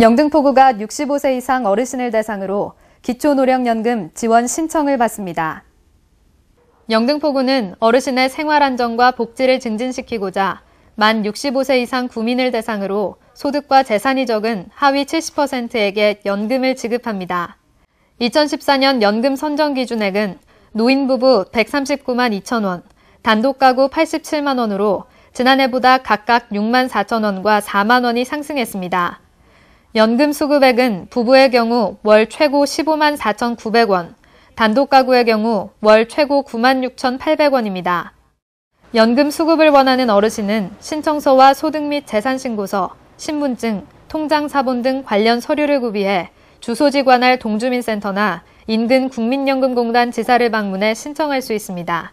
영등포구가 65세 이상 어르신을 대상으로 기초노령연금 지원 신청을 받습니다. 영등포구는 어르신의 생활 안정과 복지를 증진시키고자 만 65세 이상 구민을 대상으로 소득과 재산이 적은 하위 70%에게 연금을 지급합니다. 2014년 연금 선정 기준액은 노인 부부 139만 2천 원, 단독 가구 87만 원으로 지난해보다 각각 6만 4천 원과 4만 원이 상승했습니다. 연금 수급액은 부부의 경우 월 최고 15만 4,900원, 단독 가구의 경우 월 최고 9만 6,800원입니다. 연금 수급을 원하는 어르신은 신청서와 소득 및 재산신고서, 신분증, 통장 사본 등 관련 서류를 구비해 주소지 관할 동주민센터나 인근 국민연금공단 지사를 방문해 신청할 수 있습니다.